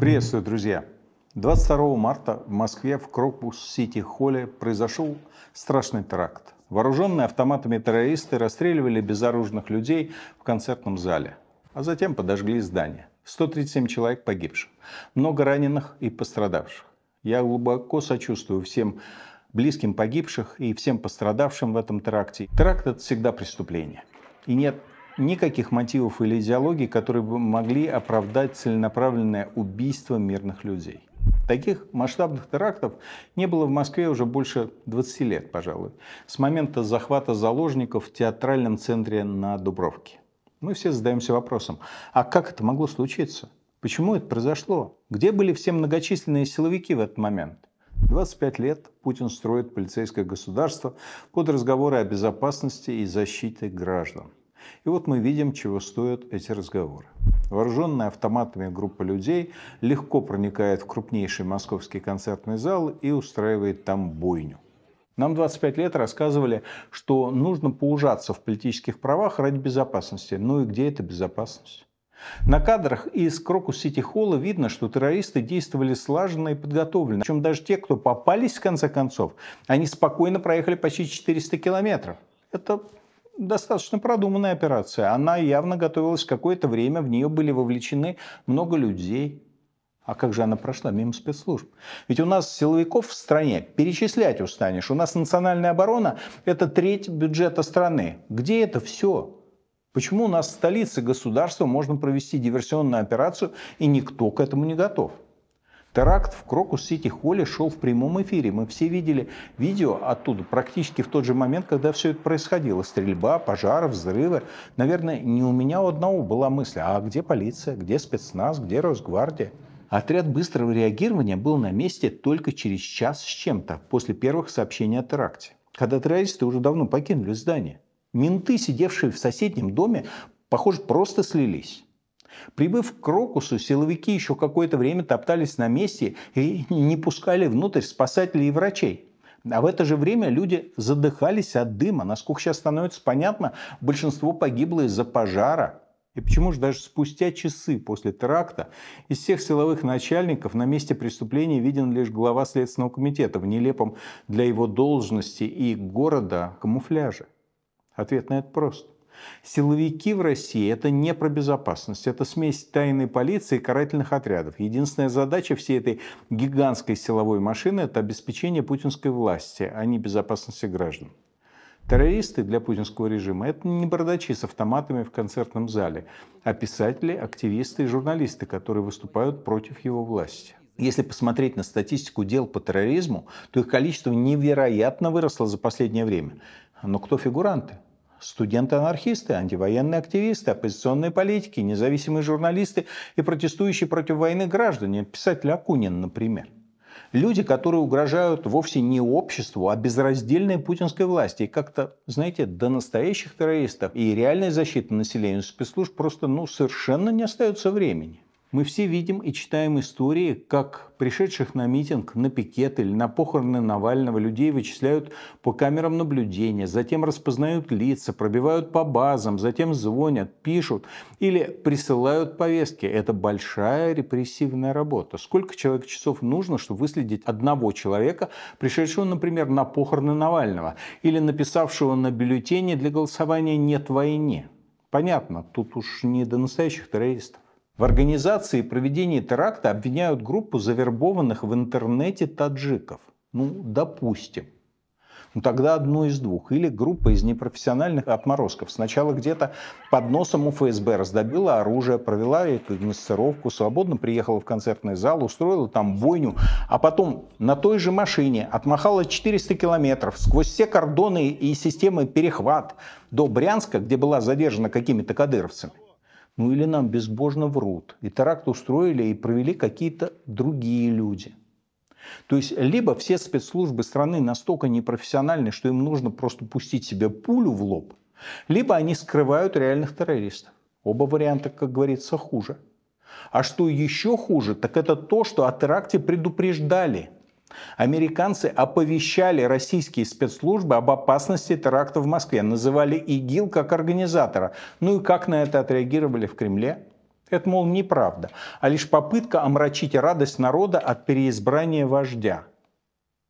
Приветствую, друзья! 22 марта в Москве в Крокус-Сити-Холле произошел страшный теракт. Вооруженные автоматами террористы расстреливали безоружных людей в концертном зале, а затем подожгли здание. 137 человек погибших, много раненых и пострадавших. Я глубоко сочувствую всем близким погибших и всем пострадавшим в этом теракте. Теракт – это всегда преступление. И нет никаких мотивов или идеологий, которые бы могли оправдать целенаправленное убийство мирных людей. Таких масштабных терактов не было в Москве уже больше 20 лет, пожалуй, с момента захвата заложников в театральном центре на Дубровке. Мы все задаемся вопросом, а как это могло случиться? Почему это произошло? Где были все многочисленные силовики в этот момент? 25 лет Путин строит полицейское государство под разговоры о безопасности и защите граждан. И вот мы видим, чего стоят эти разговоры. Вооруженная автоматами группа людей легко проникает в крупнейший московский концертный зал и устраивает там бойню. Нам 25 лет рассказывали, что нужно поужаться в политических правах ради безопасности. Ну и где эта безопасность? На кадрах из Крокус Сити Холла видно, что террористы действовали слаженно и подготовленно. Причем даже те, кто попались в конце концов, они спокойно проехали почти 400 километров. Это достаточно продуманная операция. Она явно готовилась какое-то время, в нее были вовлечены много людей. А как же она прошла мимо спецслужб? Ведь у нас силовиков в стране перечислять устанешь. У нас национальная оборона – это треть бюджета страны. Где это все? Почему у нас в столице государства можно провести диверсионную операцию, и никто к этому не готов? Теракт в Крокус-Сити-Холле шел в прямом эфире. Мы все видели видео оттуда практически в тот же момент, когда все это происходило. Стрельба, пожары, взрывы. Наверное, не у меня у одного была мысль, а где полиция, где спецназ, где Росгвардия? Отряд быстрого реагирования был на месте только через час с чем-то после первых сообщений о теракте, когда террористы уже давно покинули здание. Менты, сидевшие в соседнем доме, похоже, просто слились. Прибыв к Крокусу, силовики еще какое-то время топтались на месте и не пускали внутрь спасателей и врачей. А в это же время люди задыхались от дыма. Насколько сейчас становится понятно, большинство погибло из-за пожара. И почему же даже спустя часы после теракта из всех силовых начальников на месте преступления виден лишь глава Следственного комитета в нелепом для его должности и города камуфляже? Ответ на это прост. Силовики в России – это не про безопасность, это смесь тайной полиции и карательных отрядов. Единственная задача всей этой гигантской силовой машины – это обеспечение путинской власти, а не безопасности граждан. Террористы для путинского режима – это не бардачи с автоматами в концертном зале, а писатели, активисты и журналисты, которые выступают против его власти. Если посмотреть на статистику дел по терроризму, то их количество невероятно выросло за последнее время. Но кто фигуранты? студенты-анархисты, антивоенные активисты, оппозиционные политики, независимые журналисты и протестующие против войны граждане, писатель Акунин, например. Люди, которые угрожают вовсе не обществу, а безраздельной путинской власти. И как-то, знаете, до настоящих террористов и реальной защиты населению спецслужб просто ну, совершенно не остается времени. Мы все видим и читаем истории, как пришедших на митинг, на пикет или на похороны Навального людей вычисляют по камерам наблюдения, затем распознают лица, пробивают по базам, затем звонят, пишут или присылают повестки. Это большая репрессивная работа. Сколько человек часов нужно, чтобы выследить одного человека, пришедшего, например, на похороны Навального или написавшего на бюллетене для голосования «нет войне». Понятно, тут уж не до настоящих террористов. В организации и проведении теракта обвиняют группу завербованных в интернете таджиков. Ну, допустим. Ну, тогда одно из двух. Или группа из непрофессиональных отморозков. Сначала где-то под носом у ФСБ раздобила оружие, провела рекогносцировку, свободно приехала в концертный зал, устроила там бойню, а потом на той же машине отмахала 400 километров сквозь все кордоны и системы перехват до Брянска, где была задержана какими-то кадыровцами. Ну или нам безбожно врут. И теракт устроили и провели какие-то другие люди. То есть либо все спецслужбы страны настолько непрофессиональны, что им нужно просто пустить себе пулю в лоб, либо они скрывают реальных террористов. Оба варианта, как говорится, хуже. А что еще хуже, так это то, что о теракте предупреждали – Американцы оповещали российские спецслужбы об опасности теракта в Москве, называли ИГИЛ как организатора. Ну и как на это отреагировали в Кремле? Это, мол, неправда, а лишь попытка омрачить радость народа от переизбрания вождя.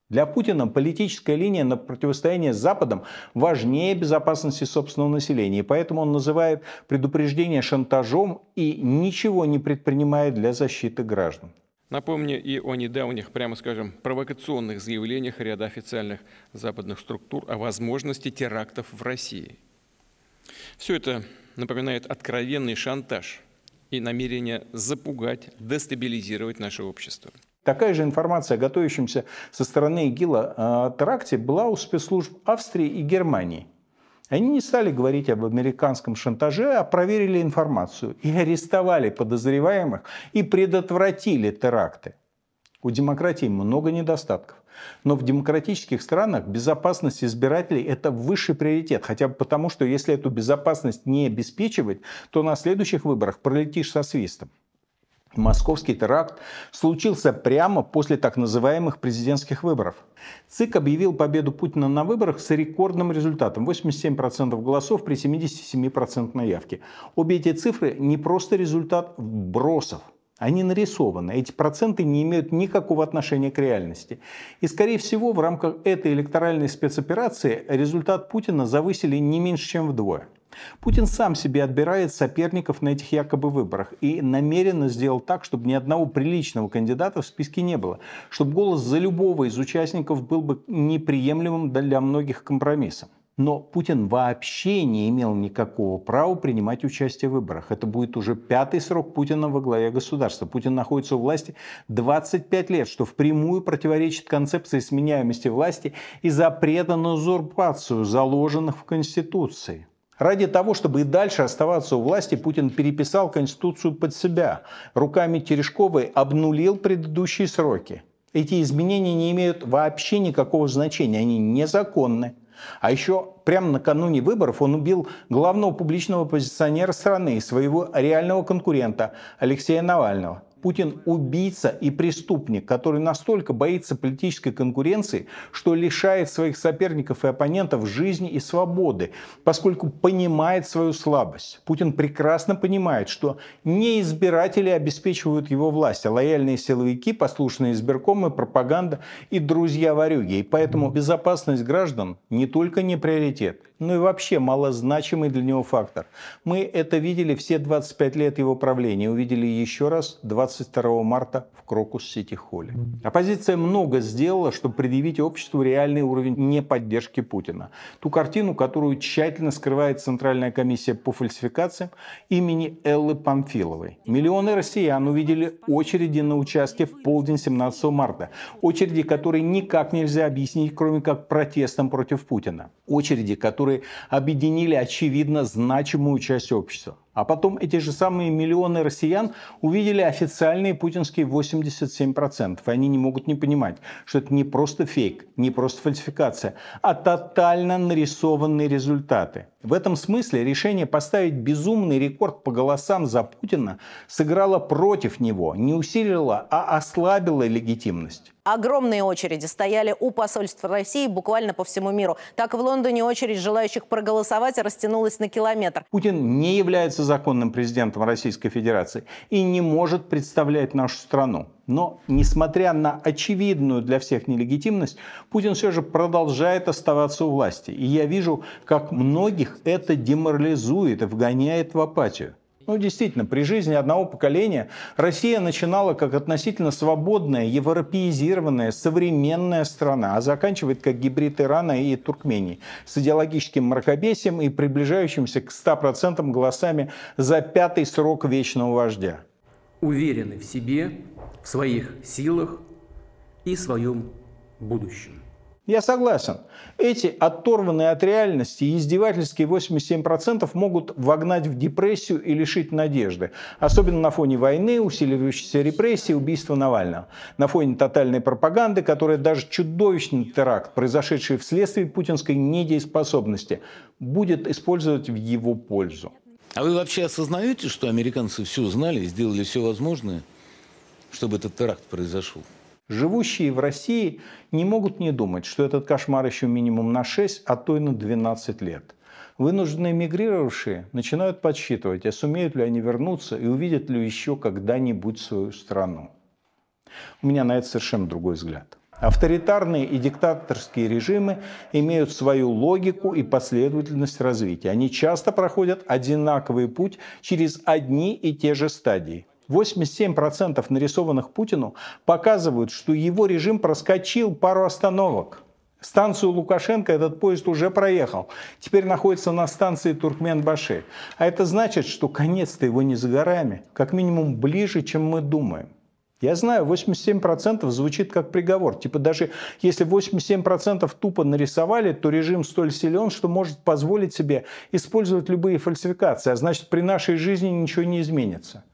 Для Путина политическая линия на противостояние с Западом важнее безопасности собственного населения, поэтому он называет предупреждение шантажом и ничего не предпринимает для защиты граждан. Напомню и о недавних, прямо скажем, провокационных заявлениях ряда официальных западных структур о возможности терактов в России. Все это напоминает откровенный шантаж и намерение запугать, дестабилизировать наше общество. Такая же информация о готовящемся со стороны ИГИЛа э, теракте была у спецслужб Австрии и Германии – они не стали говорить об американском шантаже, а проверили информацию и арестовали подозреваемых и предотвратили теракты. У демократии много недостатков. Но в демократических странах безопасность избирателей – это высший приоритет. Хотя бы потому, что если эту безопасность не обеспечивать, то на следующих выборах пролетишь со свистом. Московский теракт случился прямо после так называемых президентских выборов. ЦИК объявил победу Путина на выборах с рекордным результатом – 87% голосов при 77% явке. Обе эти цифры не просто результат бросов, они нарисованы. Эти проценты не имеют никакого отношения к реальности. И, скорее всего, в рамках этой электоральной спецоперации результат Путина завысили не меньше, чем вдвое – Путин сам себе отбирает соперников на этих якобы выборах и намеренно сделал так, чтобы ни одного приличного кандидата в списке не было, чтобы голос за любого из участников был бы неприемлемым для многих компромиссом. Но Путин вообще не имел никакого права принимать участие в выборах. Это будет уже пятый срок Путина во главе государства. Путин находится у власти 25 лет, что впрямую противоречит концепции сменяемости власти и запрета на узурпацию, заложенных в Конституции. Ради того, чтобы и дальше оставаться у власти, Путин переписал Конституцию под себя. Руками Терешковой обнулил предыдущие сроки. Эти изменения не имеют вообще никакого значения, они незаконны. А еще прямо накануне выборов он убил главного публичного оппозиционера страны, и своего реального конкурента Алексея Навального – Путин убийца и преступник, который настолько боится политической конкуренции, что лишает своих соперников и оппонентов жизни и свободы, поскольку понимает свою слабость. Путин прекрасно понимает, что не избиратели обеспечивают его власть, а лояльные силовики, послушные избиркомы, пропаганда и друзья-ворюги. И поэтому безопасность граждан не только не приоритет, но и вообще малозначимый для него фактор. Мы это видели все 25 лет его правления, увидели еще раз 20 22 марта в Крокус-Сити-Холле. Оппозиция много сделала, чтобы предъявить обществу реальный уровень неподдержки Путина. Ту картину, которую тщательно скрывает Центральная комиссия по фальсификациям имени Эллы Памфиловой. Миллионы россиян увидели очереди на участке в полдень 17 марта. Очереди, которые никак нельзя объяснить, кроме как протестом против Путина. Очереди, которые объединили, очевидно, значимую часть общества. А потом эти же самые миллионы россиян увидели официальные путинские 87%. И они не могут не понимать, что это не просто фейк, не просто фальсификация, а тотально нарисованные результаты. В этом смысле решение поставить безумный рекорд по голосам за Путина сыграло против него, не усилило, а ослабило легитимность. Огромные очереди стояли у посольств России буквально по всему миру. Так в Лондоне очередь желающих проголосовать растянулась на километр. Путин не является законным президентом Российской Федерации и не может представлять нашу страну. Но, несмотря на очевидную для всех нелегитимность, Путин все же продолжает оставаться у власти. И я вижу, как многих это деморализует и вгоняет в апатию. Ну, действительно, при жизни одного поколения Россия начинала как относительно свободная, европеизированная, современная страна, а заканчивает как гибрид Ирана и Туркмении с идеологическим мракобесием и приближающимся к 100% голосами за пятый срок вечного вождя. Уверены в себе, в своих силах и своем будущем. Я согласен. Эти оторванные от реальности и издевательские 87% могут вогнать в депрессию и лишить надежды. Особенно на фоне войны, усиливающейся репрессии, убийства Навального. На фоне тотальной пропаганды, которая даже чудовищный теракт, произошедший вследствие путинской недееспособности, будет использовать в его пользу. А вы вообще осознаете, что американцы все знали, сделали все возможное, чтобы этот теракт произошел? Живущие в России не могут не думать, что этот кошмар еще минимум на 6, а то и на 12 лет. Вынужденные эмигрировавшие начинают подсчитывать, а сумеют ли они вернуться и увидят ли еще когда-нибудь свою страну. У меня на это совершенно другой взгляд. Авторитарные и диктаторские режимы имеют свою логику и последовательность развития. Они часто проходят одинаковый путь через одни и те же стадии. 87% нарисованных Путину показывают, что его режим проскочил пару остановок. Станцию Лукашенко этот поезд уже проехал. Теперь находится на станции Туркменбаши. А это значит, что конец-то его не за горами. Как минимум ближе, чем мы думаем. Я знаю, 87% звучит как приговор. Типа даже если 87% тупо нарисовали, то режим столь силен, что может позволить себе использовать любые фальсификации. А значит, при нашей жизни ничего не изменится.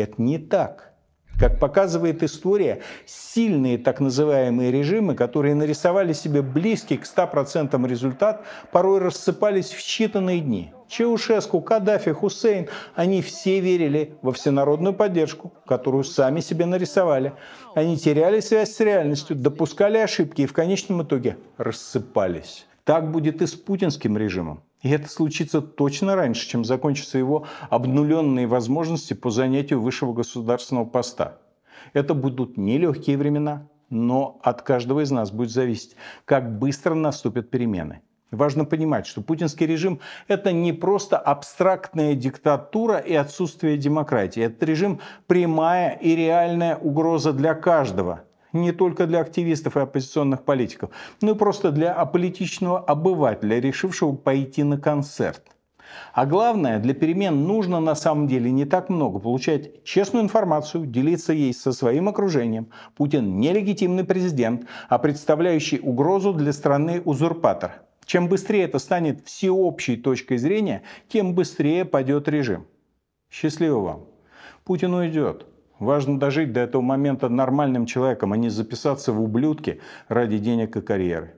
Это не так. Как показывает история, сильные так называемые режимы, которые нарисовали себе близкий к 100% результат, порой рассыпались в считанные дни. Чеушеску, Каддафи, Хусейн, они все верили во всенародную поддержку, которую сами себе нарисовали. Они теряли связь с реальностью, допускали ошибки и в конечном итоге рассыпались. Так будет и с путинским режимом. И это случится точно раньше, чем закончатся его обнуленные возможности по занятию высшего государственного поста. Это будут нелегкие времена, но от каждого из нас будет зависеть, как быстро наступят перемены. Важно понимать, что путинский режим – это не просто абстрактная диктатура и отсутствие демократии. Этот режим – прямая и реальная угроза для каждого – не только для активистов и оппозиционных политиков, но и просто для аполитичного обывателя, решившего пойти на концерт. А главное, для перемен нужно на самом деле не так много. Получать честную информацию, делиться ей со своим окружением. Путин нелегитимный президент, а представляющий угрозу для страны узурпатор. Чем быстрее это станет всеобщей точкой зрения, тем быстрее падет режим. Счастливо вам. Путин уйдет. Важно дожить до этого момента нормальным человеком, а не записаться в ублюдки ради денег и карьеры.